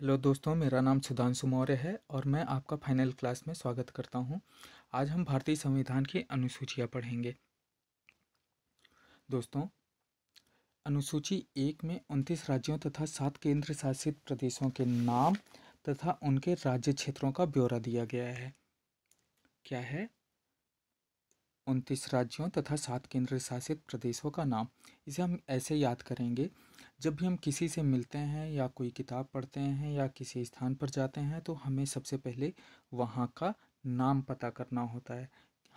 Hello दोस्तों मेरा नाम सुधांशु मौर्य है और मैं आपका फाइनल क्लास में स्वागत करता हूं। आज हम भारतीय संविधान की अनुसूचियां पढ़ेंगे दोस्तों अनुसूची एक में उनतीस राज्यों तथा सात केंद्र शासित प्रदेशों के नाम तथा उनके राज्य क्षेत्रों का ब्यौरा दिया गया है क्या है उनतीस राज्यों तथा सात केंद्र शासित प्रदेशों का नाम इसे हम ऐसे याद करेंगे जब भी हम किसी से मिलते हैं या कोई किताब पढ़ते हैं या किसी स्थान पर जाते हैं तो हमें सबसे पहले वहाँ का नाम पता करना होता है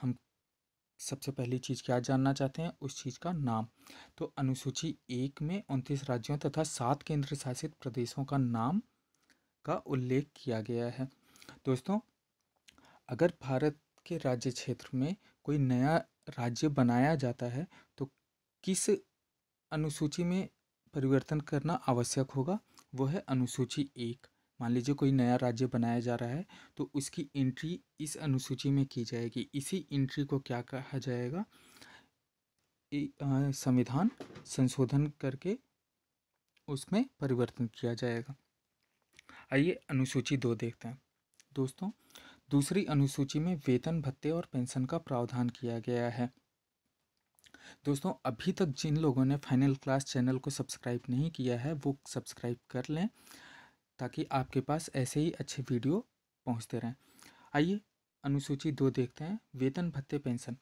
हम सबसे पहली चीज़ क्या जानना चाहते हैं उस चीज़ का नाम तो अनुसूची एक में उनतीस राज्यों तथा सात केंद्र शासित प्रदेशों का नाम का उल्लेख किया गया है दोस्तों अगर भारत के राज्य क्षेत्र में कोई नया राज्य बनाया जाता है तो किस अनुसूची में परिवर्तन करना आवश्यक होगा वह है अनुसूची एक मान लीजिए कोई नया राज्य बनाया जा रहा है तो उसकी एंट्री इस अनुसूची में की जाएगी इसी एंट्री को क्या कहा जाएगा संविधान संशोधन करके उसमें परिवर्तन किया जाएगा आइए अनुसूची दो देखते हैं दोस्तों दूसरी अनुसूची में वेतन भत्ते और पेंशन का प्रावधान किया गया है दोस्तों अभी तक जिन लोगों ने फाइनल क्लास चैनल को सब्सक्राइब नहीं किया है वो सब्सक्राइब कर लें ताकि आपके पास ऐसे ही अच्छे वीडियो पहुंचते रहें आइए अनुसूची दो देखते हैं वेतन भत्ते पेंशन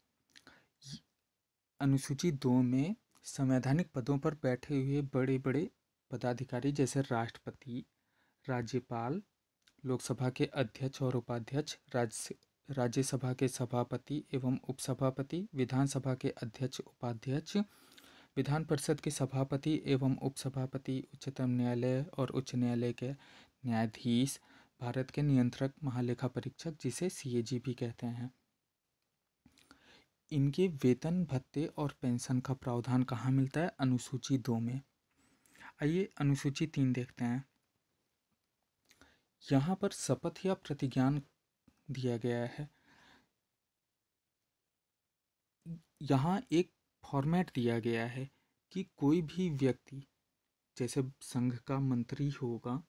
अनुसूची दो में संवैधानिक पदों पर बैठे हुए बड़े बड़े पदाधिकारी जैसे राष्ट्रपति राज्यपाल लोकसभा के अध्यक्ष और उपाध्यक्ष राज्य राज्यसभा के सभापति एवं उपसभापति विधानसभा के अध्यक्ष उपाध्यक्ष विधान परिषद के सभापति एवं उपसभापति उच्चतम न्यायालय और उच्च न्यायालय के न्यायाधीश भारत के नियंत्रक महालेखा परीक्षक जिसे सी भी कहते हैं इनके वेतन भत्ते और पेंशन का प्रावधान कहाँ मिलता है अनुसूची दो में आइए अनुसूची तीन देखते हैं यहाँ पर शपथ या प्रतिज्ञान दिया गया है यहाँ एक फॉर्मेट दिया गया है कि कोई भी व्यक्ति जैसे संघ का मंत्री होगा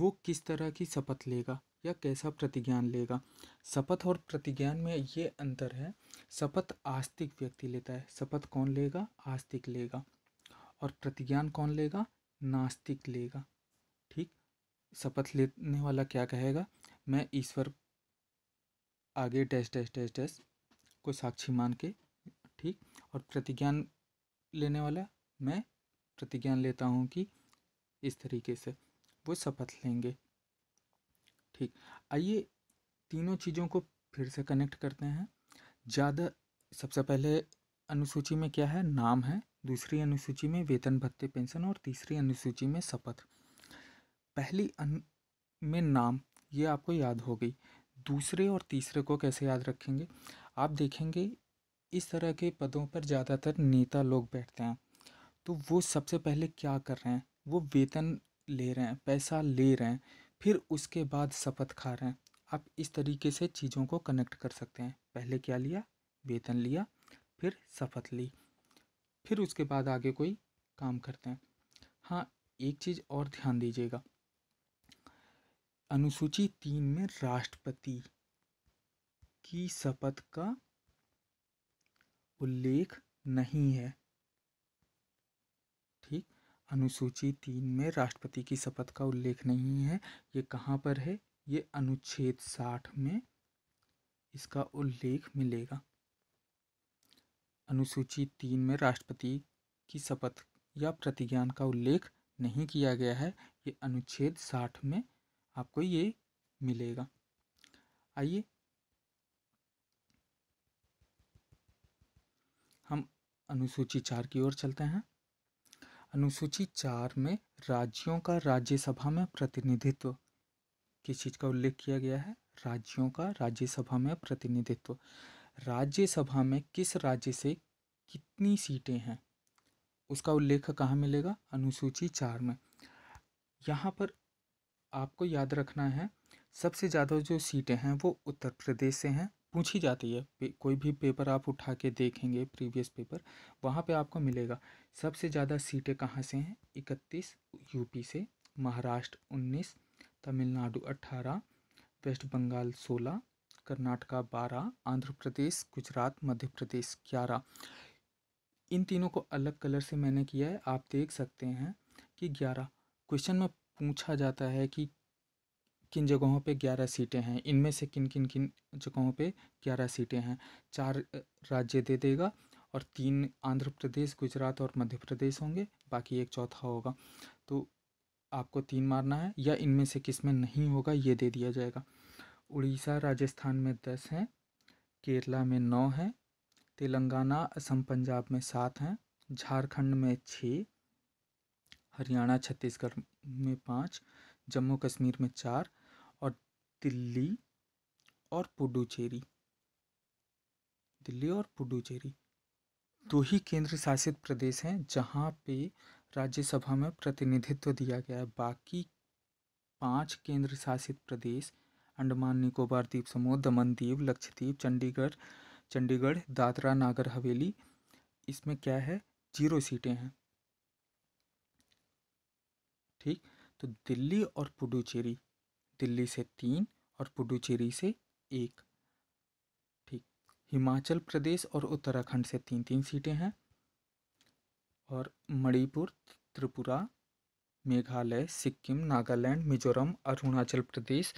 वो किस तरह की शपथ लेगा या कैसा प्रतिज्ञान लेगा शपथ और प्रतिज्ञान में ये अंतर है शपथ आस्तिक व्यक्ति लेता है शपथ कौन लेगा आस्तिक लेगा और प्रतिज्ञान कौन लेगा नास्तिक लेगा शपथ लेने वाला क्या कहेगा मैं ईश्वर आगे डैश डैश डैश डैश को साक्षी मान के ठीक और प्रतिज्ञान लेने वाला मैं प्रतिज्ञान लेता हूँ कि इस तरीके से वो शपथ लेंगे ठीक आइए तीनों चीज़ों को फिर से कनेक्ट करते हैं ज़्यादा सबसे पहले अनुसूची में क्या है नाम है दूसरी अनुसूची में वेतन भत्ते पेंशन और तीसरी अनुसूची में शपथ पहली अन में नाम ये आपको याद हो गई दूसरे और तीसरे को कैसे याद रखेंगे आप देखेंगे इस तरह के पदों पर ज़्यादातर नेता लोग बैठते हैं तो वो सबसे पहले क्या कर रहे हैं वो वेतन ले रहे हैं पैसा ले रहे हैं फिर उसके बाद शपथ खा रहे हैं आप इस तरीके से चीज़ों को कनेक्ट कर सकते हैं पहले क्या लिया वेतन लिया फिर शपथ ली फिर उसके बाद आगे कोई काम करते हैं हाँ एक चीज़ और ध्यान दीजिएगा अनुसूची तीन में राष्ट्रपति की शपथ का उल्लेख नहीं है ठीक अनुसूची तीन में राष्ट्रपति की शपथ का उल्लेख नहीं है ये कहाँ पर है ये अनुच्छेद साठ में इसका उल्लेख मिलेगा अनुसूची तीन में राष्ट्रपति की शपथ या प्रतिज्ञान का उल्लेख नहीं किया गया है ये अनुच्छेद साठ में आपको ये मिलेगा आइए हम अनुसूची चार की ओर चलते हैं अनुसूची चार में राज्यों का राज्यसभा में प्रतिनिधित्व किस चीज़ का उल्लेख किया गया है राज्यों का राज्यसभा में प्रतिनिधित्व राज्यसभा में किस राज्य से कितनी सीटें हैं उसका उल्लेख कहाँ मिलेगा अनुसूची चार में यहाँ पर आपको याद रखना है सबसे ज़्यादा जो सीटें हैं वो उत्तर प्रदेश से हैं पूछी जाती है कोई भी पेपर आप उठा के देखेंगे प्रीवियस पेपर वहाँ पे आपको मिलेगा सबसे ज़्यादा सीटें कहाँ से हैं इकतीस यूपी से महाराष्ट्र उन्नीस तमिलनाडु अट्ठारह वेस्ट बंगाल सोलह कर्नाटका बारह आंध्र प्रदेश गुजरात मध्य प्रदेश ग्यारह इन तीनों को अलग कलर से मैंने किया है आप देख सकते हैं कि ग्यारह क्वेश्चन में पूछा जाता है कि किन जगहों पे ग्यारह सीटें हैं इनमें से किन किन किन जगहों पे ग्यारह सीटें हैं चार राज्य दे देगा और तीन आंध्र प्रदेश गुजरात और मध्य प्रदेश होंगे बाकी एक चौथा होगा तो आपको तीन मारना है या इनमें से किस में नहीं होगा ये दे दिया जाएगा उड़ीसा राजस्थान में दस हैं केरला में नौ हैं तेलंगाना असम पंजाब में सात हैं झारखंड में छः हरियाणा छत्तीसगढ़ में पाँच जम्मू कश्मीर में चार और दिल्ली और पुडुचेरी दिल्ली और पुडुचेरी दो ही केंद्र शासित प्रदेश हैं जहाँ पे राज्यसभा में प्रतिनिधित्व दिया गया है बाकी पांच केंद्र शासित प्रदेश अंडमान निकोबार द्वीप समूह दमन द्वीप लक्षद्वीप चंडीगढ़ चंडीगढ़ दादरा नागर हवेली इसमें क्या है जीरो सीटें हैं ठीक तो दिल्ली और पुडुचेरी दिल्ली से तीन और पुडुचेरी से एक ठीक हिमाचल प्रदेश और उत्तराखंड से तीन तीन सीटें हैं और मणिपुर त्रिपुरा मेघालय सिक्किम नागालैंड मिजोरम अरुणाचल प्रदेश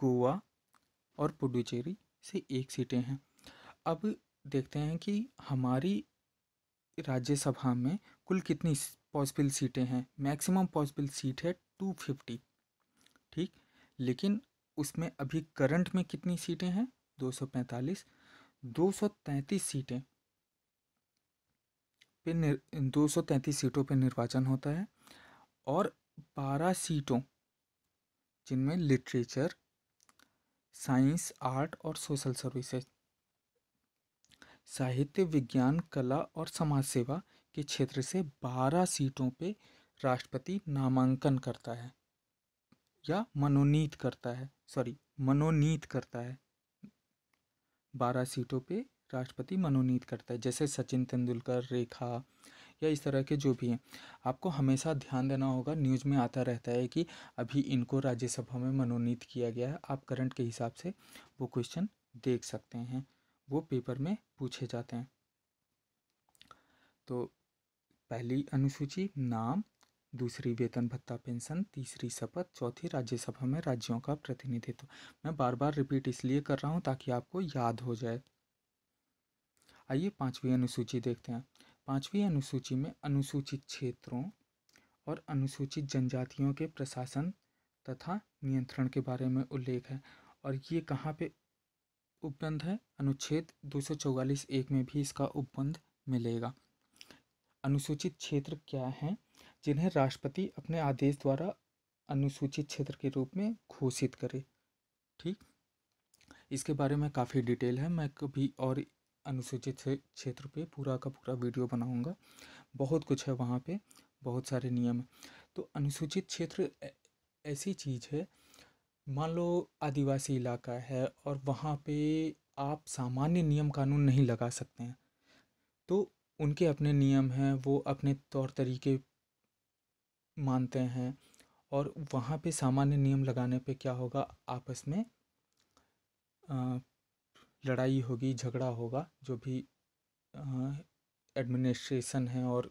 गोवा और पुडुचेरी से एक सीटें हैं अब देखते हैं कि हमारी राज्यसभा में कुल कितनी पॉसिबल सीटें हैं मैक्सिमम पॉसिबल सीट है टू फिफ्टी ठीक लेकिन उसमें अभी करंट में कितनी सीटें हैं दो सौ पैंतालीस दो सौ तैंतीस सीटें पे निर दो सौ तैंतीस सीटों पे निर्वाचन होता है और बारह सीटों जिनमें लिटरेचर साइंस आर्ट और सोशल सर्विसेज साहित्य विज्ञान कला और समाज सेवा के क्षेत्र से बारह सीटों पे राष्ट्रपति नामांकन करता है या मनोनीत करता है सॉरी मनोनीत करता है बारह सीटों पे राष्ट्रपति मनोनीत करता है जैसे सचिन तेंदुलकर रेखा या इस तरह के जो भी हैं आपको हमेशा ध्यान देना होगा न्यूज़ में आता रहता है कि अभी इनको राज्यसभा में मनोनीत किया गया है आप करंट के हिसाब से वो क्वेश्चन देख सकते हैं वो पेपर में पूछे जाते हैं तो पहली अनुसूची नाम दूसरी वेतन भत्ता पेंशन तीसरी शपथ चौथी राज्यसभा में राज्यों का प्रतिनिधित्व मैं बार बार रिपीट इसलिए कर रहा हूँ ताकि आपको याद हो जाए आइए पांचवी अनुसूची देखते हैं पांचवी अनुसूची में अनुसूचित क्षेत्रों और अनुसूचित जनजातियों के प्रशासन तथा नियंत्रण के बारे में उल्लेख है और ये कहाँ पे उपबंध है अनुच्छेद दो सौ चौवालीस एक में भी इसका उपबंध मिलेगा अनुसूचित क्षेत्र क्या हैं जिन्हें राष्ट्रपति अपने आदेश द्वारा अनुसूचित क्षेत्र के रूप में घोषित करे ठीक इसके बारे में काफ़ी डिटेल है मैं कभी और अनुसूचित क्षेत्र पे पूरा का पूरा वीडियो बनाऊंगा बहुत कुछ है वहाँ पे बहुत सारे नियम तो अनुसूचित क्षेत्र ऐसी चीज़ है मान लो आदिवासी इलाका है और वहाँ पे आप सामान्य नियम कानून नहीं लगा सकते हैं तो उनके अपने नियम हैं वो अपने तौर तरीके मानते हैं और वहाँ पे सामान्य नियम लगाने पे क्या होगा आपस में आ, लड़ाई होगी झगड़ा होगा जो भी एडमिनिस्ट्रेशन है और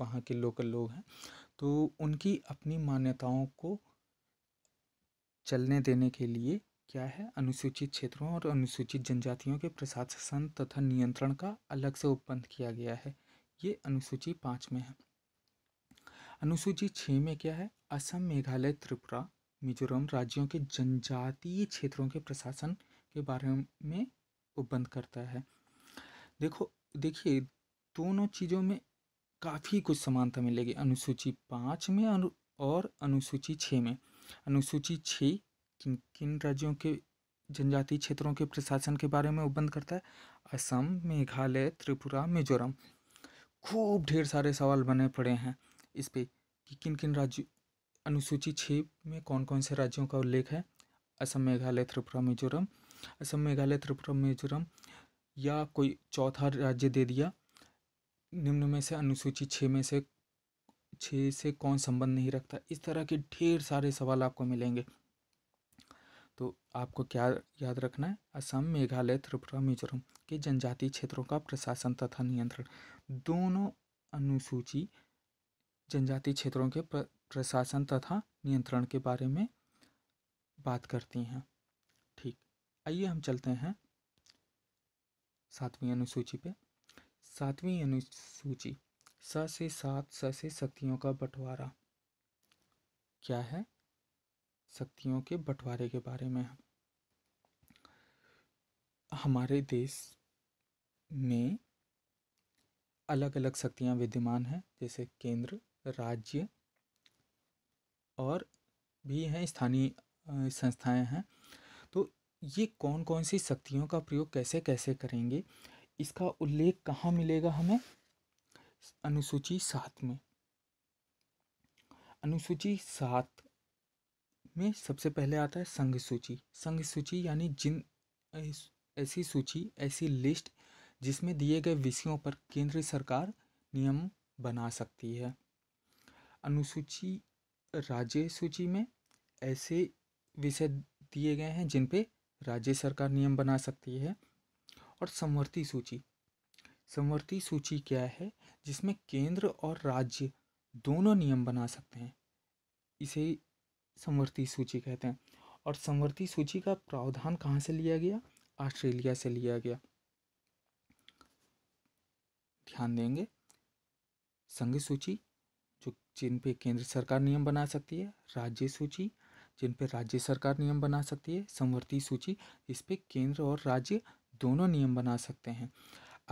वहाँ के लोकल लोग हैं तो उनकी अपनी मान्यताओं को चलने देने के लिए क्या है अनुसूचित क्षेत्रों और अनुसूचित जनजातियों के प्रशासन तथा नियंत्रण का अलग से उपबंध किया गया है ये अनुसूची पाँच में है अनुसूची छः में क्या है असम मेघालय त्रिपुरा मिजोरम राज्यों के जनजातीय क्षेत्रों के प्रशासन के बारे में उपबंध करता है देखो देखिए दोनों चीज़ों में काफ़ी कुछ समानता मिलेगी अनुसूची पाँच में अनु और अनुसूची छः में अनुसूची छः किन किन राज्यों के जनजातीय क्षेत्रों के प्रशासन के बारे में उपबंध करता है असम मेघालय त्रिपुरा मिजोरम खूब ढेर सारे सवाल बने पड़े हैं इस पर कि किन किन राज्य अनुसूचित छः में कौन कौन से राज्यों का उल्लेख है असम मेघालय त्रिपुरा मिजोरम असम मेघालय त्रिपुरा मिजोरम या कोई चौथा राज्य दे दिया निम्न में से अनुसूचित छः में से छः से कौन संबंध नहीं रखता इस तरह के ढेर सारे सवाल आपको मिलेंगे तो आपको क्या याद रखना है असम मेघालय त्रिपुरा मिजोरम के जनजातीय क्षेत्रों का प्रशासन तथा नियंत्रण दोनों अनुसूची जनजातीय क्षेत्रों के प्रशासन तथा नियंत्रण के बारे में बात करती हैं ठीक आइए हम चलते हैं सातवीं अनुसूची पे सातवीं अनुसूची स सा से सात स से शक्तियों का बंटवारा क्या है शक्तियों के बंटवारे के बारे में है हमारे देश में अलग अलग शक्तियाँ विद्यमान हैं जैसे केंद्र राज्य और भी हैं स्थानीय संस्थाएं हैं तो ये कौन कौन सी शक्तियों का प्रयोग कैसे कैसे करेंगे इसका उल्लेख कहाँ मिलेगा हमें अनुसूची सात में अनुसूची सात में सबसे पहले आता है संघ सूची संघ सूची यानी जिन ऐसी सूची ऐसी लिस्ट जिसमें दिए गए विषयों पर केंद्र सरकार नियम बना सकती है अनुसूची राज्य सूची में ऐसे विषय दिए गए हैं जिन पे राज्य सरकार नियम बना सकती है और समवर्ती सूची समवर्ती सूची क्या है जिसमें केंद्र और राज्य दोनों नियम बना सकते हैं इसे संवर्ती सूची कहते हैं और संवर्ती सूची का प्रावधान कहाँ से लिया गया ऑस्ट्रेलिया से लिया गया ध्यान देंगे संघ सूची जो जिन पे केंद्र सरकार नियम बना सकती है राज्य सूची जिन पे राज्य सरकार नियम बना सकती है संवर्ती सूची इस पे केंद्र और राज्य दोनों नियम बना सकते हैं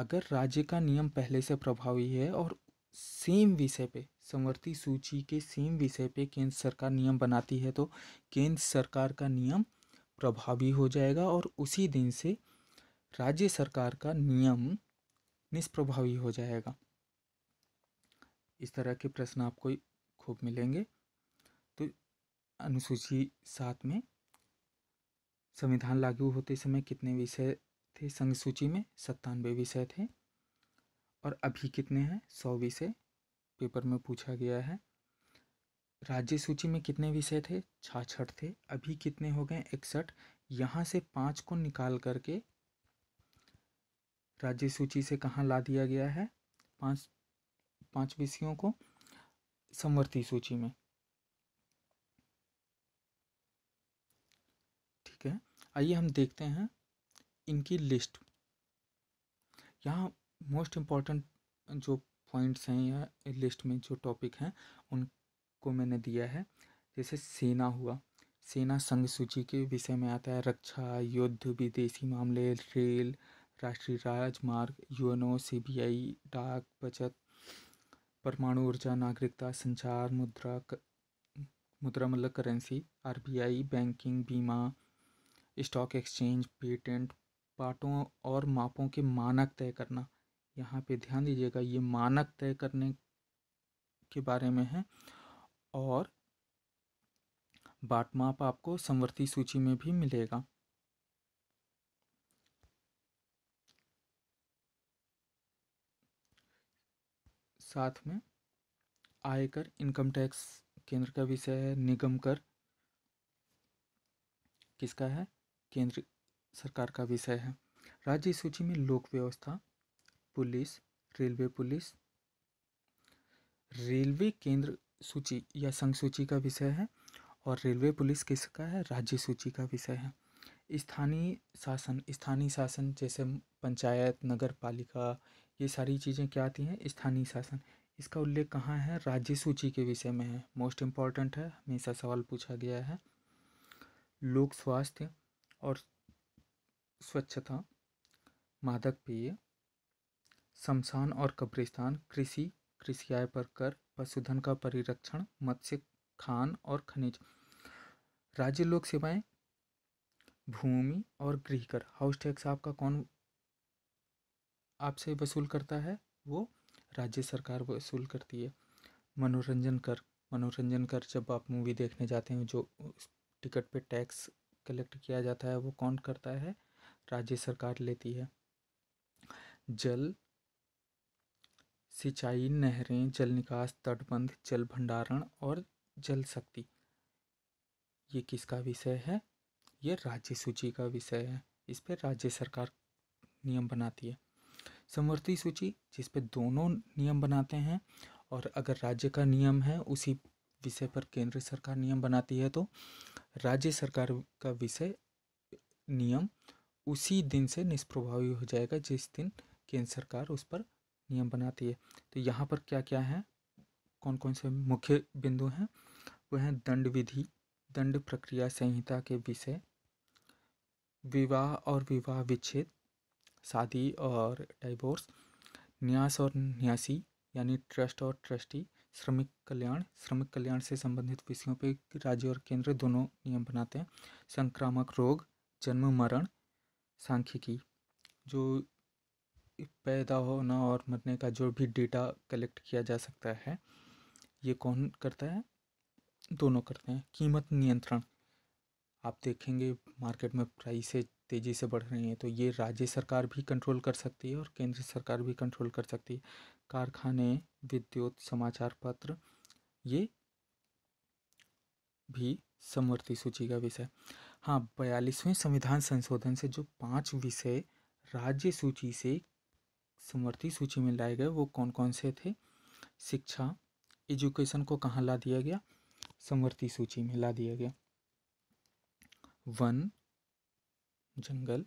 अगर राज्य का नियम पहले से प्रभावी है और सेम विषय पे समवर्ती सूची के सेम विषय पे केंद्र सरकार नियम बनाती है तो केंद्र सरकार का नियम प्रभावी हो जाएगा और उसी दिन से राज्य सरकार का नियम निष्प्रभावी हो जाएगा इस तरह के प्रश्न आपको खूब मिलेंगे तो अनुसूची सात में संविधान लागू होते समय कितने विषय थे संघ सूची में सत्तानवे विषय थे और अभी कितने हैं सौ विषय पेपर में पूछा गया है राज्य सूची में कितने विषय थे छाछठ थे अभी कितने हो गए इकसठ यहाँ से पाँच को निकाल करके राज्य सूची से कहाँ ला दिया गया है पाँच पाँच विषयों को समवर्ती सूची में ठीक है आइए हम देखते हैं इनकी लिस्ट यहाँ मोस्ट इम्पॉर्टेंट जो पॉइंट्स हैं या लिस्ट में जो टॉपिक हैं उनको मैंने दिया है जैसे सेना हुआ सेना संघ सूची के विषय में आता है रक्षा युद्ध विदेशी मामले रेल राष्ट्रीय राजमार्ग यूएनओ सीबीआई डाक बचत परमाणु ऊर्जा नागरिकता संचार मुद्रा क, मुद्रा मतलब करेंसी आरबीआई बैंकिंग बीमा स्टॉक एक्सचेंज पेटेंट पाटों और मापों के मानक तय करना यहाँ पे ध्यान दीजिएगा ये मानक तय करने के बारे में है और बाटमाप आपको संवर्ती सूची में भी मिलेगा साथ में आयकर इनकम टैक्स केंद्र का विषय है निगम कर किसका है केंद्र सरकार का विषय है राज्य सूची में लोक व्यवस्था पुलिस रेलवे पुलिस रेलवे केंद्र सूची या संघ सूची का विषय है और रेलवे पुलिस किसका है राज्य सूची का विषय है स्थानीय शासन स्थानीय शासन जैसे पंचायत नगर पालिका ये सारी चीज़ें क्या आती हैं स्थानीय शासन इसका उल्लेख कहाँ है राज्य सूची के विषय में है मोस्ट इम्पॉर्टेंट है हमेशा सवाल पूछा गया है लोक स्वास्थ्य और स्वच्छता मादक पेय शमशान और कब्रिस्तान कृषि कृषि आय पर कर पशुधन का परिरक्षण मत्स्य खान और खनिज राज्य लोक सेवाएं भूमि और गृह कर हाउस टैक्स आपका कौन आपसे वसूल करता है वो राज्य सरकार वसूल करती है मनोरंजन कर मनोरंजन कर जब आप मूवी देखने जाते हैं जो टिकट पे टैक्स कलेक्ट किया जाता है वो कौन करता है राज्य सरकार लेती है जल सिंचाई नहरें जल निकास तटबंध जल भंडारण और जल शक्ति ये किसका विषय है ये राज्य सूची का विषय है इस पर राज्य सरकार नियम बनाती है समवर्ती सूची जिस पर दोनों नियम बनाते हैं और अगर राज्य का नियम है उसी विषय पर केंद्र सरकार नियम बनाती है तो राज्य सरकार का विषय नियम उसी दिन से निष्प्रभावी हो जाएगा जिस दिन केंद्र सरकार उस पर नियम बनाती है तो यहाँ पर क्या क्या है कौन कौन से मुख्य बिंदु हैं वह हैं दंड विधि दंड प्रक्रिया संहिता के विषय विवाह और विवाह विच्छेद शादी और डाइवोर्स न्यास और न्यासी यानी ट्रस्ट और ट्रस्टी श्रमिक कल्याण श्रमिक कल्याण से संबंधित विषयों पर राज्य और केंद्र दोनों नियम बनाते हैं संक्रामक रोग जन्म मरण सांख्यिकी जो पैदा होना और मरने का जो भी डेटा कलेक्ट किया जा सकता है ये कौन करता है दोनों करते हैं कीमत नियंत्रण आप देखेंगे मार्केट में प्राइसें तेज़ी से बढ़ रही हैं तो ये राज्य सरकार भी कंट्रोल कर सकती है और केंद्र सरकार भी कंट्रोल कर सकती है कारखाने विद्युत समाचार पत्र ये भी समवर्ती सूची का विषय हाँ बयालीसवें संविधान संशोधन से जो पांच विषय राज्य सूची से समवर्ती सूची में लाए गए वो कौन कौन से थे शिक्षा एजुकेशन को कहाँ ला दिया गया समवर्ती सूची में ला दिया गया वन जंगल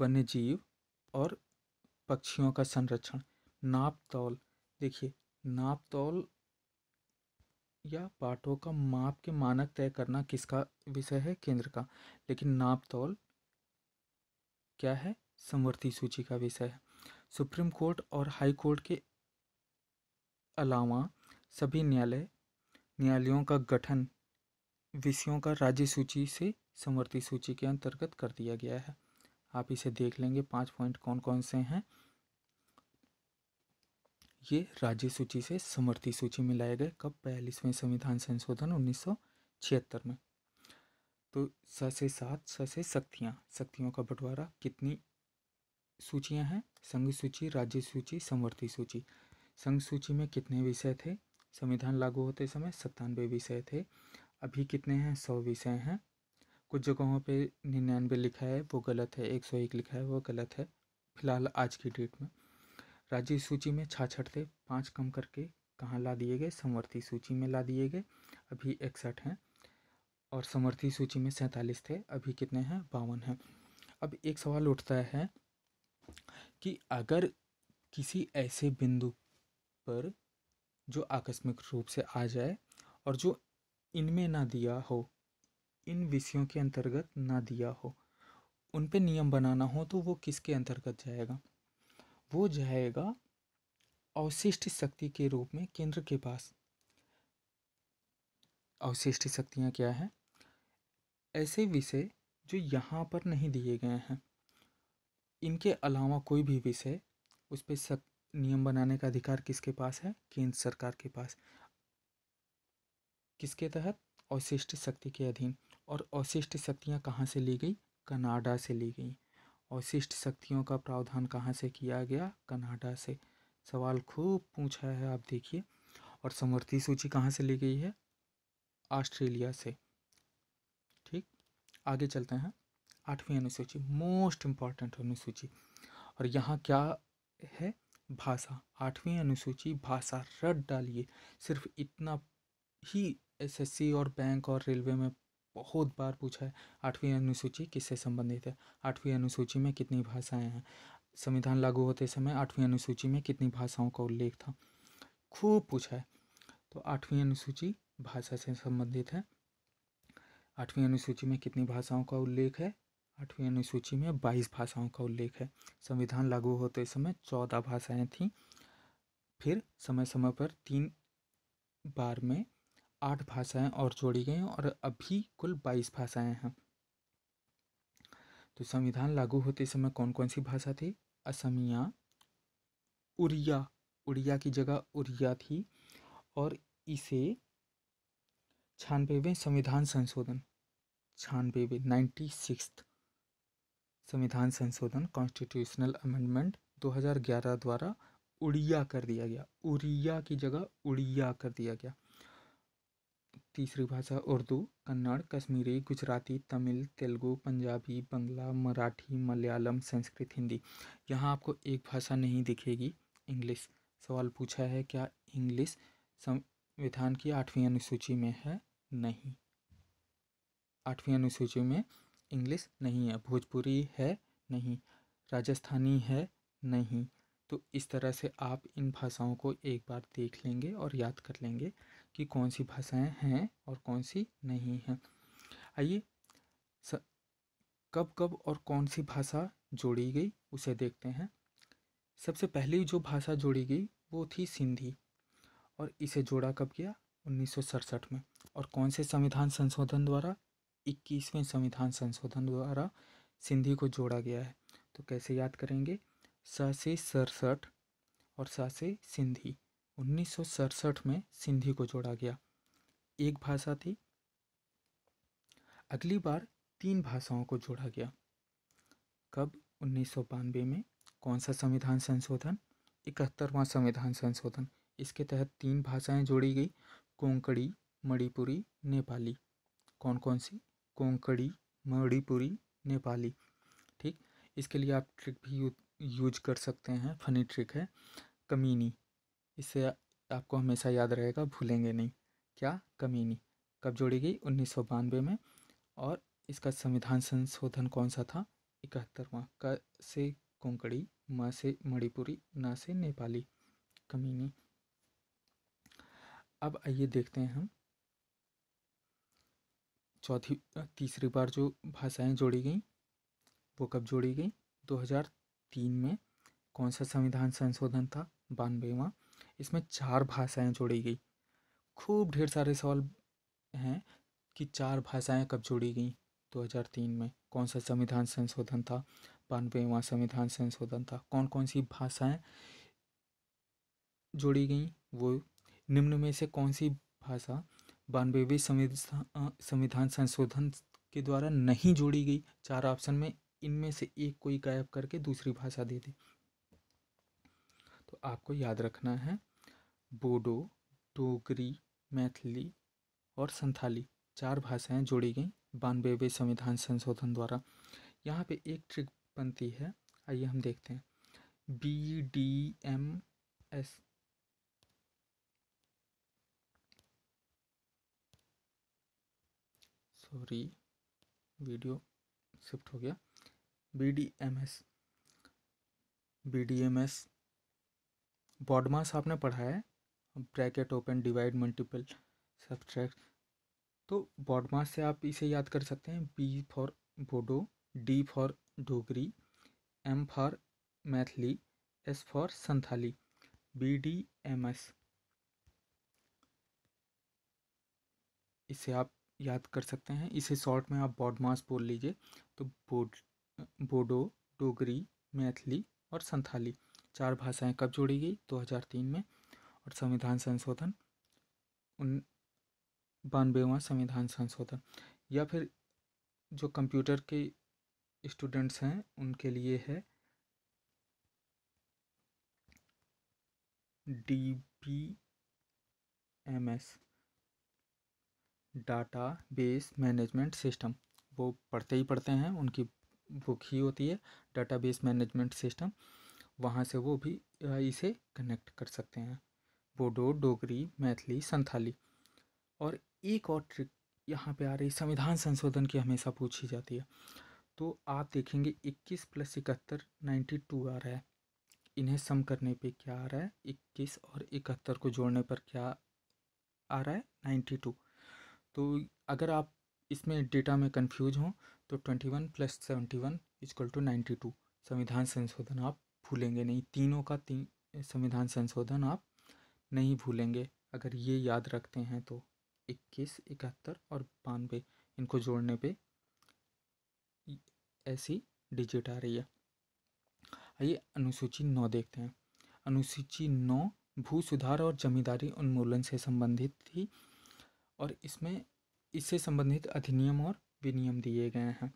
वन्य जीव और पक्षियों का संरक्षण नाप तौल देखिए नाप तौल या पाठों का माप के मानक तय करना किसका विषय है केंद्र का लेकिन नाप तौल क्या है समवर्ती सूची का विषय है सुप्रीम कोर्ट और हाई कोर्ट के अलावा सभी न्यायालय न्यायालयों का गठन विषयों का राज्य सूची से समवर्ती सूची के अंतर्गत कर दिया गया है आप इसे देख लेंगे पांच पॉइंट कौन कौन से हैं ये राज्य सूची से समर्थी सूची में लाए गए कब बयालीसवें संविधान संशोधन उन्नीस में तो स से सात स से शक्तियाँ शक्तियों का बंटवारा कितनी सूचियां हैं संघ सूची राज्य सूची समवर्ती सूची संघ सूची में कितने विषय थे संविधान लागू होते समय सत्तानवे विषय थे अभी कितने हैं सौ विषय हैं कुछ जगहों पे निन्यानवे लिखा है वो गलत है एक सौ एक लिखा है वो गलत है फिलहाल आज की डेट में राज्य सूची में छाछठ थे पाँच कम करके कहाँ ला दिए गए समर्थी सूची में ला दिए गए अभी इकसठ हैं और समर्थी सूची में सैंतालीस थे अभी कितने हैं बावन हैं अब एक सवाल उठता है कि अगर किसी ऐसे बिंदु पर जो आकस्मिक रूप से आ जाए और जो इनमें ना दिया हो इन विषयों के अंतर्गत ना दिया हो उन पे नियम बनाना हो तो वो किसके अंतर्गत जाएगा वो जाएगा अवशिष्ट शक्ति के रूप में केंद्र के पास अवशिष्ट शक्तियाँ क्या हैं ऐसे विषय जो यहाँ पर नहीं दिए गए हैं इनके अलावा कोई भी विषय उस पर सख्त नियम बनाने का अधिकार किसके पास है केंद्र सरकार के पास किसके तहत अवशिष्ट शक्ति के अधीन और अवशिष्ट शक्तियाँ कहाँ से ली गई कनाडा से ली गई अवशिष्ट शक्तियों का प्रावधान कहाँ से किया गया कनाडा से सवाल खूब पूछा है आप देखिए और समृद्धि सूची कहाँ से ली गई है ऑस्ट्रेलिया से ठीक आगे चलते हैं आठवीं अनुसूची मोस्ट इम्पॉर्टेंट अनुसूची और यहाँ क्या है भाषा आठवीं अनुसूची भाषा रट डालिए सिर्फ इतना ही एसएससी और बैंक और रेलवे में बहुत बार पूछा है आठवीं अनुसूची किससे संबंधित है आठवीं अनुसूची में कितनी भाषाएं हैं संविधान लागू होते समय आठवीं अनुसूची में कितनी भाषाओं का उल्लेख था खूब पूछा है तो आठवीं अनुसूची भाषा से संबंधित है आठवीं अनुसूची में कितनी भाषाओं का उल्लेख है आठवीं अनुसूची में बाईस भाषाओं का उल्लेख है संविधान लागू होते समय चौदह भाषाएं थीं फिर समय समय पर तीन बार में आठ भाषाएं और जोड़ी गई और अभी कुल बाईस भाषाएं हैं तो संविधान लागू होते समय कौन कौन सी भाषा थी असमिया उड़िया उड़िया की जगह उड़िया थी और इसे छानबेवें संविधान संशोधन छानबेवे नाइन्टी सिक्स संविधान संशोधन कॉन्स्टिट्यूशनल अमेंडमेंट 2011 द्वारा उड़िया कर दिया गया उड़िया की जगह उड़िया कर दिया गया तीसरी भाषा उर्दू कन्नड़ कश्मीरी गुजराती तमिल तेलुगु पंजाबी बंगला मराठी मलयालम संस्कृत हिंदी यहाँ आपको एक भाषा नहीं दिखेगी इंग्लिश सवाल पूछा है क्या इंग्लिश संविधान की आठवीं अनुसूची में है नहीं आठवीं अनुसूची में इंग्लिश नहीं है भोजपुरी है नहीं राजस्थानी है नहीं तो इस तरह से आप इन भाषाओं को एक बार देख लेंगे और याद कर लेंगे कि कौन सी भाषाएं हैं और कौन सी नहीं हैं आइए कब कब और कौन सी भाषा जोड़ी गई उसे देखते हैं सबसे पहली जो भाषा जोड़ी गई वो थी सिंधी और इसे जोड़ा कब गया उन्नीस में और कौन से संविधान संशोधन द्वारा इक्कीसवें संविधान संशोधन द्वारा सिंधी को जोड़ा गया है तो कैसे याद करेंगे स से सड़सठ और स से सिंधी उन्नीस में सिंधी को जोड़ा गया एक भाषा थी अगली बार तीन भाषाओं को जोड़ा गया कब उन्नीस में कौन सा संविधान संशोधन इकहत्तरवां संविधान संशोधन इसके तहत तीन भाषाएं जोड़ी गई कोंकणी मणिपुरी नेपाली कौन कौन सी कोंकड़ी मणिपुरी नेपाली ठीक इसके लिए आप ट्रिक भी यू, यूज कर सकते हैं फनी ट्रिक है कमीनी इससे आपको हमेशा याद रहेगा भूलेंगे नहीं क्या कमीनी कब जोड़ी गई उन्नीस सौ बानवे में और इसका संविधान संशोधन कौन सा था इकहत्तरवा क से कोंकड़ी म से मणिपुरी ना से नेपाली कमीनी अब आइए देखते हैं हम चौथी तीसरी बार जो भाषाएं जोड़ी गई वो कब जोड़ी गई 2003 में कौन सा संविधान संशोधन था बानवेवा इसमें चार भाषाएं जोड़ी गई खूब ढेर सारे सवाल हैं कि चार भाषाएं कब जोड़ी गई 2003 में कौन सा संविधान संशोधन था बानवेवा संविधान संशोधन था कौन कौन सी भाषाएं जोड़ी गई वो निम्न में से कौन सी भाषा बानवेवे संविधान संविधान संशोधन के द्वारा नहीं जोड़ी गई चार ऑप्शन में इनमें से एक कोई गायब करके दूसरी भाषा दे दी तो आपको याद रखना है बोडो डोगरी मैथिली और संथाली चार भाषाएं जोड़ी गई बानवेवे संविधान संशोधन द्वारा यहाँ पे एक ट्रिक बनती है आइए हम देखते हैं B D M S sorry video shift हो गया B D M S B D M S BODMAS आपने पढ़ा है bracket open divide multiple subtract तो बॉडमास से आप इसे याद कर सकते हैं B for Bodo D for Dogri M for Maithili S for Santhali B D M S इसे आप याद कर सकते हैं इसे शॉर्ट में आप बॉडमास बोल लीजिए तो बोड बोडो डोगरी मैथिली और संथाली चार भाषाएं कब जोड़ी गई 2003 में और संविधान संशोधन उन बानवेवा संविधान संशोधन या फिर जो कंप्यूटर के स्टूडेंट्स हैं उनके लिए है D B M S database management system वो पढ़ते ही पढ़ते हैं उनकी बुक ही होती है डाटा बेस मैनेजमेंट सिस्टम वहाँ से वो भी इसे कनेक्ट कर सकते हैं बोडो डोगरी मैथिली संथाली और एक और ट्रिक यहाँ पे आ रही संविधान संशोधन की हमेशा पूछी जाती है तो आप देखेंगे 21 प्लस इकहत्तर नाइन्टी टू आ रहा है इन्हें सम करने पे क्या आ रहा है 21 और इकहत्तर को जोड़ने पर क्या आ रहा है नाइन्टी टू तो अगर आप इसमें डेटा में कंफ्यूज हों तो twenty one plus seventy one equal to ninety two संविधान संशोधन आप भूलेंगे नहीं तीनों का तीन संविधान संशोधन आप नहीं भूलेंगे अगर ये याद रखते हैं तो इक्कीस इकहत्तर और बानवे इनको जोड़ने पे ऐसी डिजिट आ रही है आइए अनुसूची नौ देखते हैं अनुसूची नौ भू सुधार और जमींदारी उन्मूलन से संबंधित थी और इसमें इससे संबंधित अधिनियम और विनियम दिए गए हैं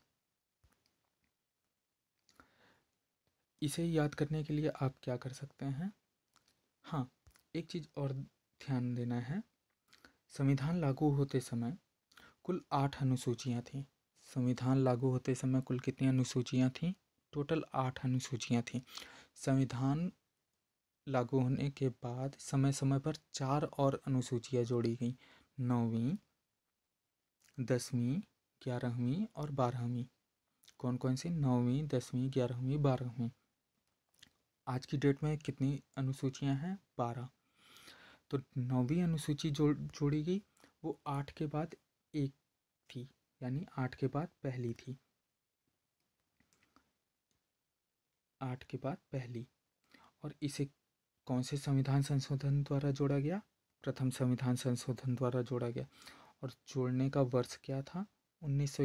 इसे याद करने के लिए आप क्या कर सकते हैं हाँ एक चीज़ और ध्यान देना है संविधान लागू होते समय कुल आठ अनुसूचियाँ थीं संविधान लागू होते समय कुल कितनी अनुसूचियाँ थीं टोटल आठ अनुसूचियाँ थीं संविधान लागू होने के बाद समय समय पर चार और अनुसूचियाँ जोड़ी गई नौवीं दसवीं ग्यारहवीं और बारहवीं कौन कौन से नौवीं दसवीं ग्यारहवीं बारहवीं आज की डेट में कितनी अनुसूचियां हैं बारह तो नौवीं अनुसूची जो जोड़ी गई वो आठ के बाद एक थी यानी आठ के बाद पहली थी आठ के बाद पहली और इसे कौन से संविधान संशोधन द्वारा जोड़ा गया प्रथम संविधान संशोधन द्वारा जोड़ा गया और जोड़ने का वर्ष क्या था उन्नीस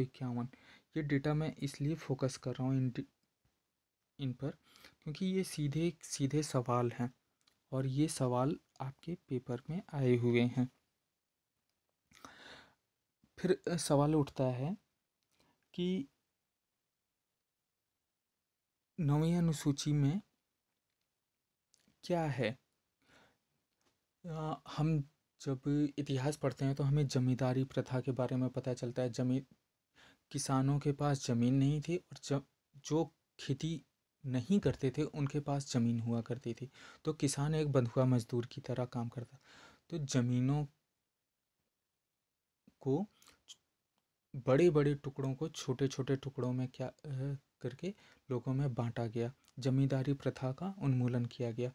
ये डेटा मैं इसलिए फोकस कर रहा हूँ इन इन पर क्योंकि ये सीधे सीधे सवाल हैं और ये सवाल आपके पेपर में आए हुए हैं फिर सवाल उठता है कि नवी अनुसूची में क्या है हम जब इतिहास पढ़ते हैं तो हमें जमींदारी प्रथा के बारे में पता चलता है जमीन किसानों के पास ज़मीन नहीं थी और जब जो खेती नहीं करते थे उनके पास ज़मीन हुआ करती थी तो किसान एक बंधुआ मजदूर की तरह काम करता तो ज़मीनों को बड़े बड़े टुकड़ों को छोटे छोटे टुकड़ों में क्या करके लोगों में बांटा गया जमींदारी प्रथा का उन्मूलन किया गया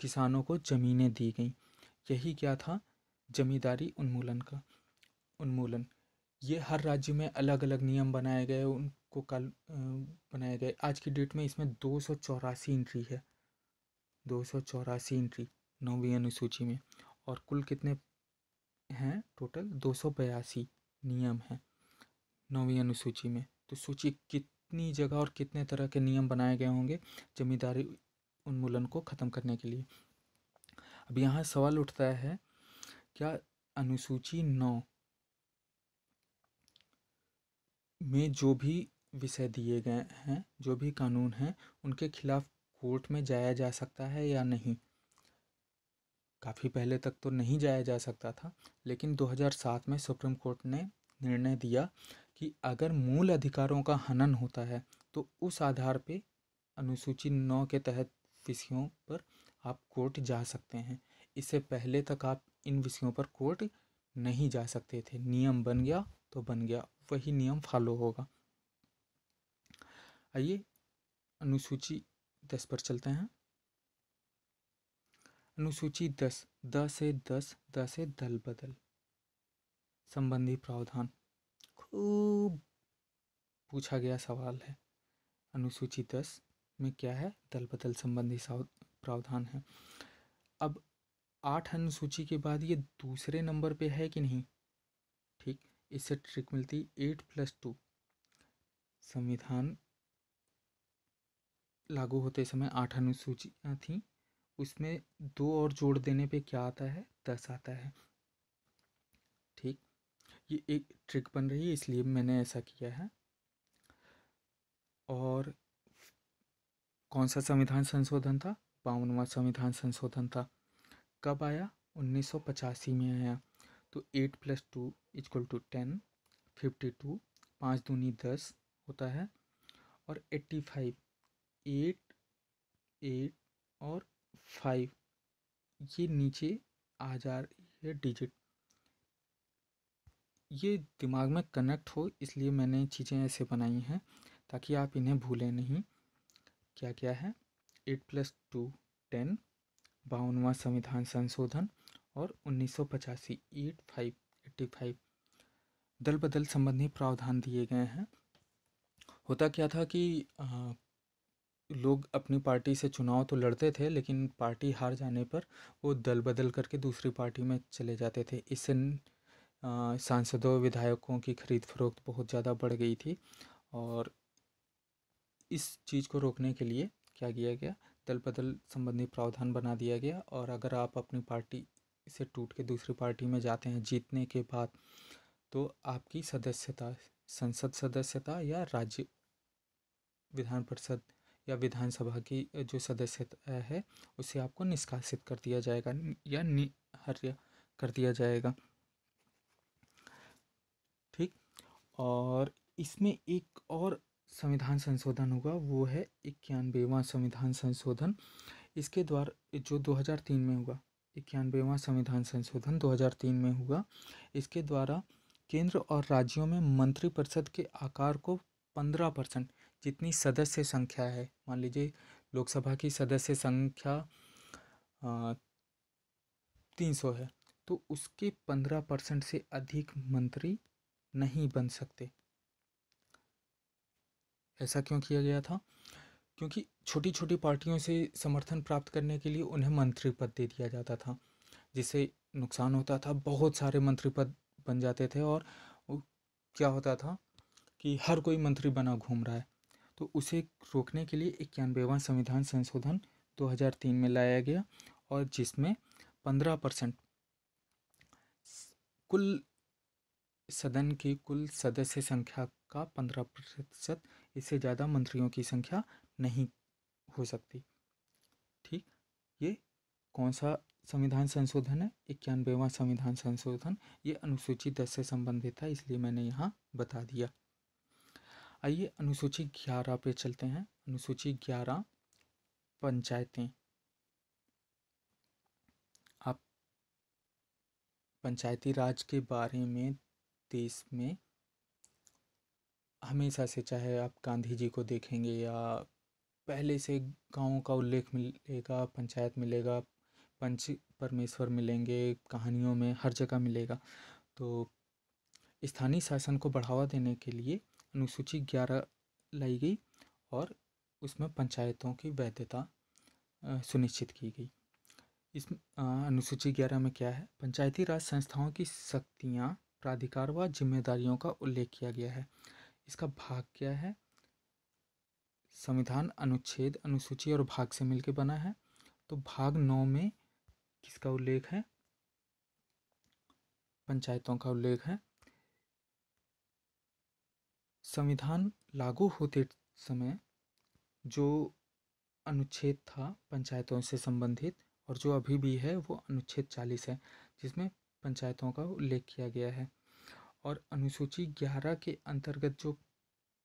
किसानों को ज़मीनें दी गईं यही क्या था ज़मींदारी उन्मूलन का उन्मूलन ये हर राज्य में अलग अलग नियम बनाए गए उनको कल बनाए गए आज की डेट में इसमें दो सौ चौरासी इंट्री है दो सौ चौरासी इंट्री नौवीं अनुसूची में और कुल कितने हैं टोटल दो सौ बयासी नियम हैं नौवीं अनुसूची में तो सूची कितनी जगह और कितने तरह के नियम बनाए गए होंगे जमींदारी उन्मूलन को ख़त्म करने के लिए अब यहाँ सवाल उठता है क्या अनुसूची नौ में जो भी विषय दिए गए हैं जो भी कानून हैं उनके खिलाफ कोर्ट में जाया जा सकता है या नहीं काफ़ी पहले तक तो नहीं जाया जा सकता था लेकिन 2007 में सुप्रीम कोर्ट ने निर्णय दिया कि अगर मूल अधिकारों का हनन होता है तो उस आधार पे अनुसूची नौ के तहत विषयों पर आप कोर्ट जा सकते हैं इससे पहले तक आप इन विषयों पर कोर्ट नहीं जा सकते थे नियम बन गया तो बन गया वही नियम फॉलो होगा आइए अनुसूची दस पर चलते हैं अनुसूची दस द से दस द से दल बदल संबंधी प्रावधान खूब पूछा गया सवाल है अनुसूची दस में क्या है दल बदल संबंधी प्रावधान है अब आठ अनुसूची के बाद ये दूसरे नंबर पे है कि नहीं ठीक इससे ट्रिक मिलती एट प्लस टू संविधान लागू होते समय आठ अनुसूचियाँ थीं उसमें दो और जोड़ देने पे क्या आता है दस आता है ठीक ये एक ट्रिक बन रही है इसलिए मैंने ऐसा किया है और कौन सा संविधान संशोधन था बावनवा संविधान संशोधन था कब आया उन्नीस में आया तो eight plus two equal to ten fifty two पाँच दूनी दस होता है और एट्टी फाइव एट एट और फाइव ये नीचे आ जा रही है डिजिट ये दिमाग में कनेक्ट हो इसलिए मैंने चीज़ें ऐसे बनाई हैं ताकि आप इन्हें भूलें नहीं क्या क्या है एट प्लस टू टेन बावनवा संविधान संशोधन और उन्नीस सौ पचासी एट फाइव एट्टी फाइव दल बदल संबंधी प्रावधान दिए गए हैं होता क्या था कि आ, लोग अपनी पार्टी से चुनाव तो लड़ते थे लेकिन पार्टी हार जाने पर वो दल बदल करके दूसरी पार्टी में चले जाते थे इससे सांसदों विधायकों की खरीद फरोख्त बहुत ज़्यादा बढ़ गई थी और इस चीज़ को रोकने के लिए क्या किया गया दल बदल संबंधी प्रावधान बना दिया गया और अगर आप अपनी पार्टी से टूट के दूसरी पार्टी में जाते हैं जीतने के बाद तो आपकी सदस्यता संसद सदस्यता या राज्य विधान परिषद या विधानसभा की जो सदस्यता है उसे आपको निष्कासित कर दिया जाएगा या निहर्य कर दिया जाएगा ठीक और इसमें एक और संविधान संशोधन हुआ वो है इक्यानवेवा संविधान संशोधन इसके द्वारा जो 2003 में हुआ इक्यानवेवा संविधान संशोधन 2003 में हुआ इसके द्वारा केंद्र और राज्यों में मंत्रिपरिषद के आकार को 15 परसेंट जितनी सदस्य संख्या है मान लीजिए लोकसभा की सदस्य संख्या तीन सौ है तो उसके पंद्रह परसेंट से अधिक मंत्री नहीं बन सकते ऐसा क्यों किया गया था क्योंकि छोटी छोटी पार्टियों से समर्थन प्राप्त करने के लिए उन्हें मंत्री पद दे दिया जाता था जिससे नुकसान होता था बहुत सारे मंत्री पद बन जाते थे और क्या होता था कि हर कोई मंत्री बना घूम रहा है तो उसे रोकने के लिए इक्यानवेवा संविधान संशोधन 2003 में लाया गया और जिसमें 15 परसेंट कुल सदन की कुल सदस्य संख्या का पंद्रह प्रतिशत इससे ज़्यादा मंत्रियों की संख्या नहीं हो सकती ठीक ये कौन सा संविधान संशोधन है इक्यानवेवा संविधान संशोधन ये अनुसूची दस से संबंधित है इसलिए मैंने यहाँ बता दिया आइए अनुसूची ग्यारह पे चलते हैं अनुसूची ग्यारह पंचायतें आप पंचायती राज के बारे में देश में हमेशा से चाहे आप गांधी जी को देखेंगे या पहले से गाँव का उल्लेख मिलेगा पंचायत मिलेगा पंच परमेश्वर मिलेंगे कहानियों में हर जगह मिलेगा तो स्थानीय शासन को बढ़ावा देने के लिए अनुसूची ग्यारह लाई गई और उसमें पंचायतों की वैधता सुनिश्चित की गई इस अनुसूची ग्यारह में क्या है पंचायती राज संस्थाओं की शक्तियाँ प्राधिकार व जिम्मेदारियों का उल्लेख किया गया है इसका भाग क्या है संविधान अनुच्छेद अनुसूची और भाग से मिलकर बना है तो भाग नौ में किसका उल्लेख है पंचायतों का उल्लेख है संविधान लागू होते समय जो अनुच्छेद था पंचायतों से संबंधित और जो अभी भी है वो अनुच्छेद चालीस है जिसमें पंचायतों का उल्लेख किया गया है और अनुसूची ग्यारह के अंतर्गत जो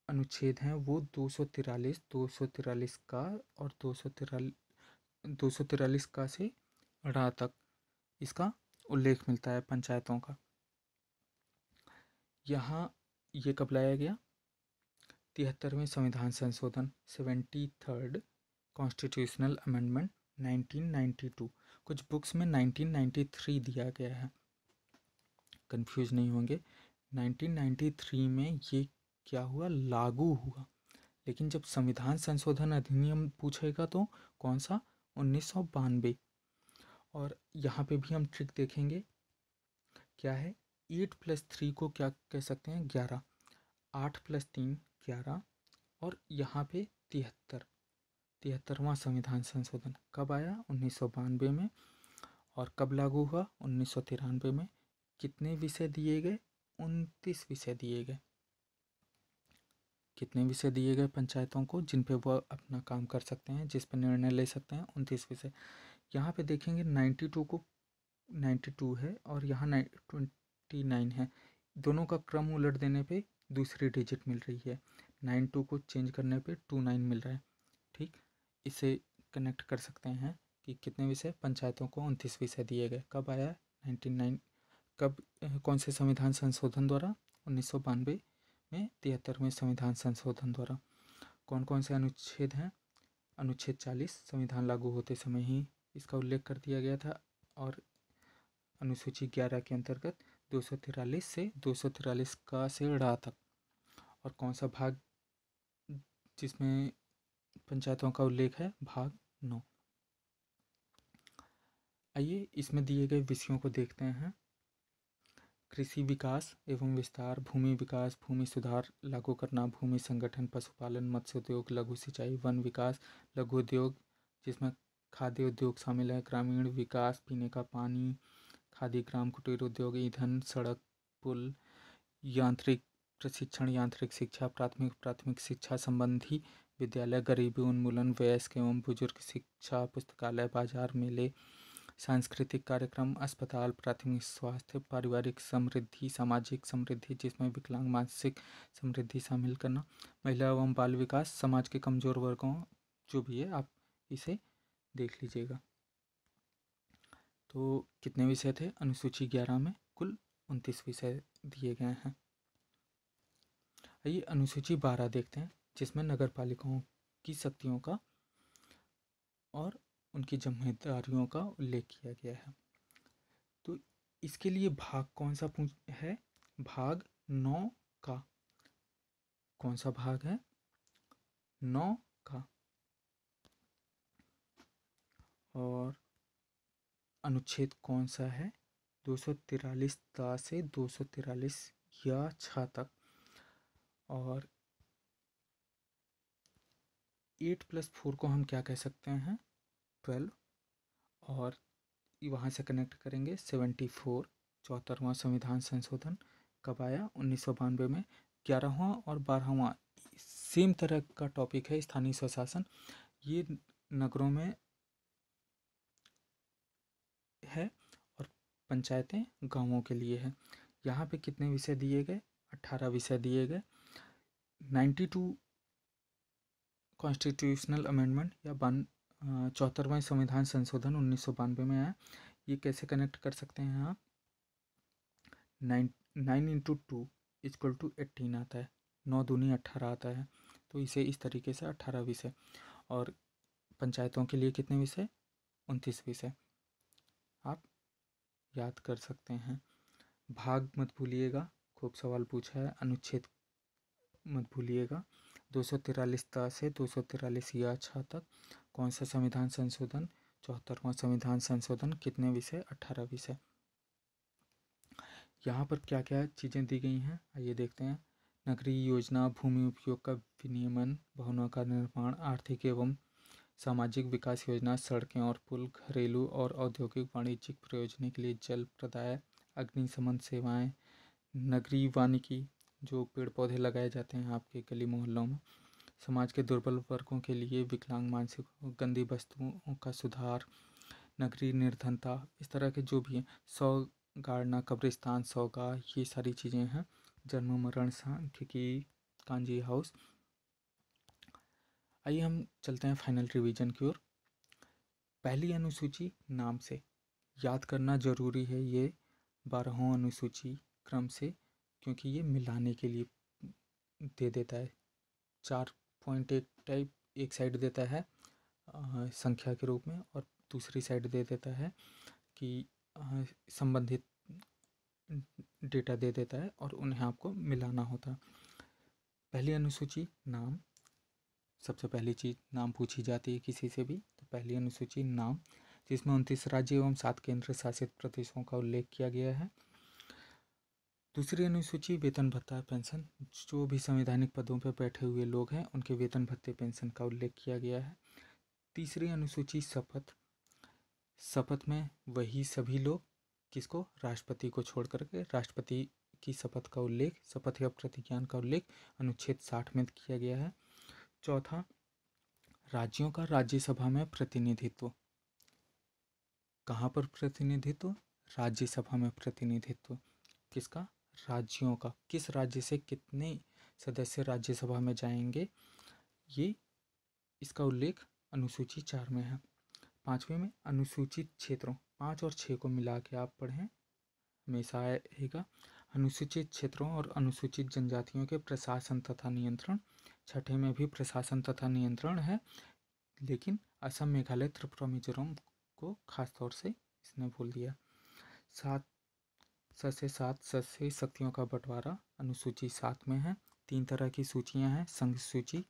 अनुच्छेद हैं वो दो सौ तिरालीस दो सौ तिरालीस का और दो सौ तिराली दो सौ तिरालीस का से अड़ा तक इसका उल्लेख मिलता है पंचायतों का यहाँ ये कब लाया गया तिहत्तरवें संविधान संशोधन seventy third constitutional amendment nineteen two कुछ बुक्स में नाइनटीन नाइन्टी थ्री दिया गया है कंफ्यूज नहीं होंगे 1993 में ये क्या हुआ लागू हुआ लेकिन जब संविधान संशोधन अधिनियम पूछेगा तो कौन सा उन्नीस और यहाँ पे भी हम ट्रिक देखेंगे क्या है एट प्लस थ्री को क्या कह सकते हैं ग्यारह आठ प्लस तीन ग्यारह और यहाँ पे तिहत्तर तिहत्तरवा संविधान संशोधन कब आया उन्नीस में और कब लागू हुआ उन्नीस में कितने विषय दिए गए उनतीस विषय दिए गए कितने विषय दिए गए पंचायतों को जिन पे वह अपना काम कर सकते हैं जिस पर निर्णय ले सकते हैं उनतीस विषय यहाँ पे देखेंगे नाइन्टी टू को नाइन्टी टू है और यहाँ नाइन ट्वेंटी नाइन है दोनों का क्रम उलट देने पे दूसरी डिजिट मिल रही है नाइन टू को चेंज करने पे टू नाइन मिल रहा है ठीक इसे कनेक्ट कर सकते हैं कि कितने विषय पंचायतों को उनतीस विषय दिए गए कब आया नाइन्टी नाइन कब कौन से संविधान संशोधन द्वारा उन्नीस सौ बानवे में तिहत्तरवें संविधान संशोधन द्वारा कौन कौन से अनुच्छेद हैं अनुच्छेद चालीस संविधान लागू होते समय ही इसका उल्लेख कर दिया गया था और अनुसूची ग्यारह के अंतर्गत दो सौ तिरालीस से दो सौ तिरालीस का से रहा तक और कौन सा भाग जिसमें पंचायतों का उल्लेख है भाग नौ आइए इसमें दिए गए विषयों को देखते हैं कृषि विकास एवं विस्तार भूमि विकास भूमि सुधार लागू करना भूमि संगठन पशुपालन मत्स्य उद्योग लघु सिंचाई वन विकास लघु उद्योग जिसमें खाद्य उद्योग शामिल है ग्रामीण विकास पीने का पानी खादी ग्राम कुटीर उद्योग ईंधन सड़क पुल यांत्रिक प्रशिक्षण यांत्रिक शिक्षा प्राथमिक प्राथमिक शिक्षा संबंधी विद्यालय गरीबी उन्मूलन वयस्क एवं बुजुर्ग शिक्षा पुस्तकालय बाजार मेले सांस्कृतिक कार्यक्रम अस्पताल प्राथमिक स्वास्थ्य पारिवारिक समृद्धि सामाजिक समृद्धि जिसमें विकलांग मानसिक समृद्धि शामिल करना महिला एवं बाल विकास समाज के कमज़ोर वर्गों जो भी है आप इसे देख लीजिएगा तो कितने विषय थे अनुसूची ग्यारह में कुल उनतीस विषय दिए गए हैं आइए अनुसूची बारह देखते हैं जिसमें नगर पालिकाओं की शक्तियों का और उनकी जिम्मेदारियों का उल्लेख किया गया है तो इसके लिए भाग कौन सा पूछ है भाग नौ का कौन सा भाग है नौ का और अनुच्छेद कौन सा है दो सौ तिरालीस ता से दो सौ तिरालीस या छ तक और एट प्लस फोर को हम क्या कह सकते हैं ट्वेल्व और वहाँ से कनेक्ट करेंगे सेवेंटी फोर चौहत्तरवा संविधान संशोधन कब आया उन्नीस सौ बानवे में ग्यारहवा और बारहवा सेम तरह का टॉपिक है स्थानीय स्वशासन ये नगरों में है और पंचायतें गांवों के लिए है यहाँ पे कितने विषय दिए गए अट्ठारह विषय दिए गए नाइन्टी टू कॉन्स्टिट्यूशनल अमेंडमेंट या बन चौहत्तरवां संविधान संशोधन उन्नीस में आया ये कैसे कनेक्ट कर सकते हैं आप nine nine into two equal to eighteen आता है नौ दूनी अट्ठारह आता है तो इसे इस तरीके से अट्ठारह विषय और पंचायतों के लिए कितने विषय उनतीस विषय आप याद कर सकते हैं भाग मत भूलिएगा खूब सवाल पूछा है अनुच्छेद मत भूलिएगा दो सौ तिरालीस त से दो सौ तिरालीस या छः तक कौन सा संविधान संशोधन चौहत्तरवा संविधान संशोधन कितने विषय अट्ठारह विषय यहाँ पर क्या क्या चीज़ें दी गई हैं आइए देखते हैं नगरीय योजना भूमि उपयोग का विनियमन भवनों का निर्माण आर्थिक एवं सामाजिक विकास योजना सड़कें और पुल घरेलू और औद्योगिक वाणिज्यिक प्रयोजन के लिए जल प्रदाय अग्निशमन सेवाएं नगरीय वानिकी जो पेड़ पौधे लगाए जाते हैं आपके गली मोहल्लों में समाज के दुर्बल वर्गों के लिए विकलांग मानसिक गंदी वस्तुओं का सुधार नगरी निर्धनता इस तरह के जो भी हैं सौ गाड़ना कब्रिस्तान सौगा ये सारी चीज़ें हैं जन्म मरण सांख्यिकी कांजी हाउस आइए हम चलते हैं फाइनल रिवीजन की ओर पहली अनुसूची नाम से याद करना जरूरी है ये बारहों अनुसूची क्रम से क्योंकि ये मिलाने के लिए दे देता है चार पॉइंट एक टाइप एक साइड देता है आ, संख्या के रूप में और दूसरी साइड दे देता है कि संबंधित डेटा दे देता है और उन्हें आपको मिलाना होता है पहली अनुसूची नाम सबसे पहली चीज़ नाम पूछी जाती है किसी से भी तो पहली अनुसूची नाम जिसमें उनतीस राज्य एवं सात केंद्र शासित प्रदेशों का उल्लेख किया गया है दूसरी अनुसूची वेतन भत्ता पेंशन जो भी संवैधानिक पदों पर बैठे हुए लोग हैं उनके वेतन भत्ते पेंशन का उल्लेख किया गया है तीसरी अनुसूची शपथ शपथ में वही सभी लोग किसको राष्ट्रपति को छोड़ करके राष्ट्रपति की शपथ का उल्लेख शपथ या प्रतिज्ञान का उल्लेख अनुच्छेद साठ में किया गया है चौथा राज्यों का राज्यसभा में प्रतिनिधित्व कहाँ पर प्रतिनिधित्व राज्यसभा में प्रतिनिधित्व किसका राज्यों का किस राज्य से कितने सदस्य राज्यसभा में जाएंगे ये इसका उल्लेख अनुसूचित चार में है पांचवें में अनुसूचित क्षेत्रों पाँच और छः को मिला के आप पढ़ें हमेशा आएगा अनुसूचित क्षेत्रों और अनुसूचित जनजातियों के प्रशासन तथा नियंत्रण छठे में भी प्रशासन तथा नियंत्रण है लेकिन असम मेघालय त्रिपुरा मिजोरम को खासतौर से इसने बोल दिया सात सस्य सात सस्य शक्तियों का बंटवारा अनुसूची सात में है तीन तरह की सूचियां हैं संघ सूची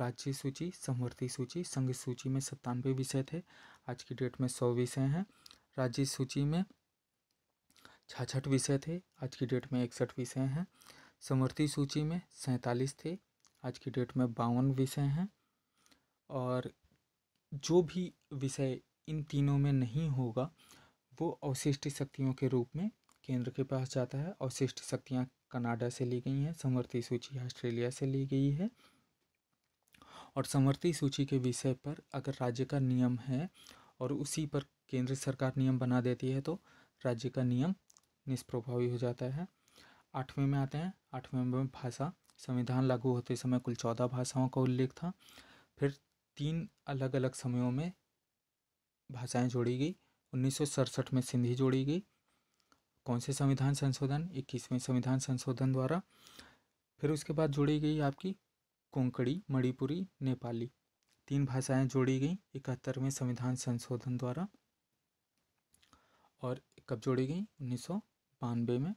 राज्य सूची समवर्ती सूची संघ सूची में सत्तानवे विषय थे आज की डेट में सौ विषय हैं राज्य सूची में छाछठ विषय थे आज की डेट में इकसठ विषय हैं समवर्ती सूची में सैंतालीस थे आज की डेट में बावन विषय हैं और जो भी विषय इन तीनों में नहीं होगा वो अवशिष्ट शक्तियों के रूप में केंद्र के पास जाता है और शिष्ट शक्तियाँ कनाडा से ली गई हैं समर्थी सूची ऑस्ट्रेलिया से ली गई है और समर्थी सूची के विषय पर अगर राज्य का नियम है और उसी पर केंद्र सरकार नियम बना देती है तो राज्य का नियम निष्प्रभावी हो जाता है आठवें में आते हैं आठवें में भाषा संविधान लागू होते समय कुल चौदह भाषाओं का उल्लेख था फिर तीन अलग अलग समयों में भाषाएं जोड़ी गई उन्नीस में सिंधी जोड़ी गई कौन से संविधान संशोधन इक्कीसवें संविधान संशोधन द्वारा फिर उसके बाद जोड़ी गई आपकी कोंकणी मणिपुरी नेपाली तीन भाषाएं जोड़ी गई इकहत्तरवें संविधान संशोधन द्वारा और कब जोड़ी गई उन्नीस सौ में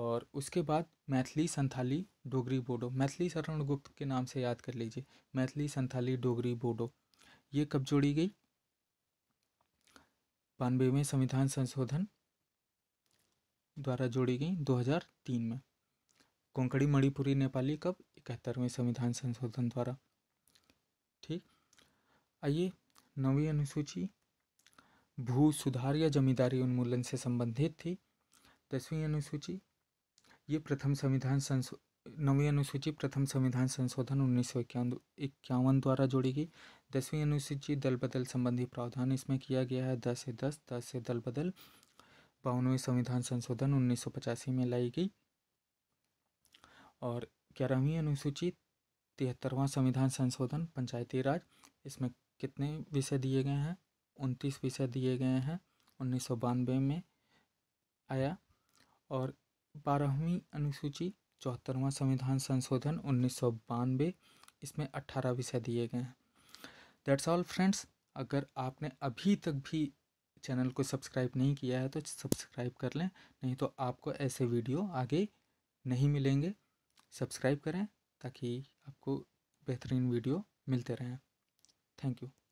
और उसके बाद मैथिली संथाली डोगरी बोडो मैथिली शरण गुप्त के नाम से याद कर लीजिए मैथिली संथाली डोगरी बोडो ये कब जोड़ी गई बानवेवें संविधान संशोधन द्वारा जोड़ी गई 2003 में कोंकड़ी मणिपुरी नेपाली कब इकहत्तरवें संविधान संशोधन द्वारा ठीक आइए नवी अनुसूची भू सुधार या जमींदारी उन्मूलन से संबंधित थी दसवीं अनुसूची ये प्रथम संविधान संशो नवी अनुसूची प्रथम संविधान संशोधन उन्नीस सौ इक्यावन द्वारा जोड़ी गई दसवीं अनुसूची दल बदल संबंधी प्रावधान इसमें किया गया है दस से दस दस से दल बदल बावनवें संविधान संशोधन उन्नीस में लाई गई और ग्यारहवीं अनुसूची तिहत्तरवां संविधान संशोधन पंचायती राज इसमें कितने विषय दिए गए हैं उनतीस विषय दिए गए हैं उन्नीस में आया और बारहवीं अनुसूची चौहत्तरवां संविधान संशोधन उन्नीस इसमें अट्ठारह विषय दिए गए हैं दैट्स ऑल फ्रेंड्स अगर आपने अभी तक भी चैनल को सब्सक्राइब नहीं किया है तो सब्सक्राइब कर लें नहीं तो आपको ऐसे वीडियो आगे नहीं मिलेंगे सब्सक्राइब करें ताकि आपको बेहतरीन वीडियो मिलते रहें थैंक यू